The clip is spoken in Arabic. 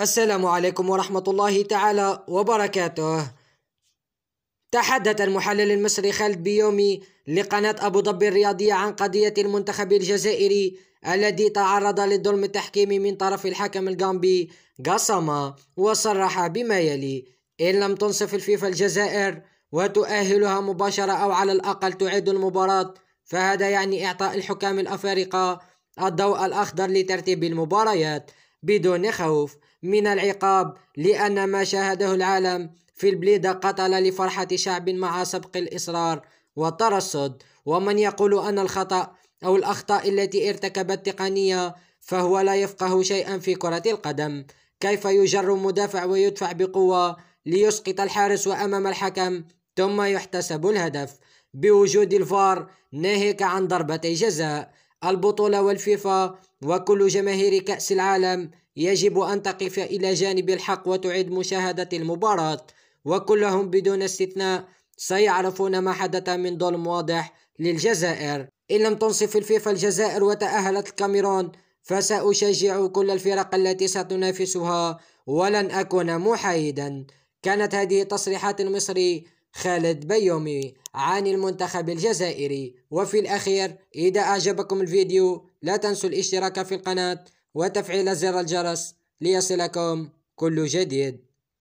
السلام عليكم ورحمة الله تعالى وبركاته تحدث المحلل المصري خالد بيومي لقناة أبو ظبي الرياضية عن قضية المنتخب الجزائري الذي تعرض للظلم التحكيمي من طرف الحكم الجامبي قاسما وصرح بما يلي إن لم تنصف الفيفا الجزائر وتؤهلها مباشرة أو على الأقل تعيد المباراة فهذا يعني إعطاء الحكام الأفارقة الضوء الأخضر لترتيب المباريات بدون خوف من العقاب لأن ما شاهده العالم في البليدة قتل لفرحة شعب مع سبق الإصرار والترصد ومن يقول أن الخطأ أو الأخطاء التي ارتكبت تقنية فهو لا يفقه شيئا في كرة القدم كيف يجر مدافع ويدفع بقوة ليسقط الحارس وأمام الحكم ثم يحتسب الهدف بوجود الفار ناهيك عن ضربتي جزاء البطولة والفيفا وكل جماهير كأس العالم يجب أن تقف إلى جانب الحق وتعيد مشاهدة المباراة وكلهم بدون استثناء سيعرفون ما حدث من ظلم واضح للجزائر إن لم تنصف الفيفا الجزائر وتأهلت الكاميرون فسأشجع كل الفرق التي ستنافسها ولن أكون محايدا كانت هذه تصريحات المصري خالد بيومي عن المنتخب الجزائري وفي الأخير إذا أعجبكم الفيديو لا تنسوا الاشتراك في القناة وتفعيل زر الجرس ليصلكم كل جديد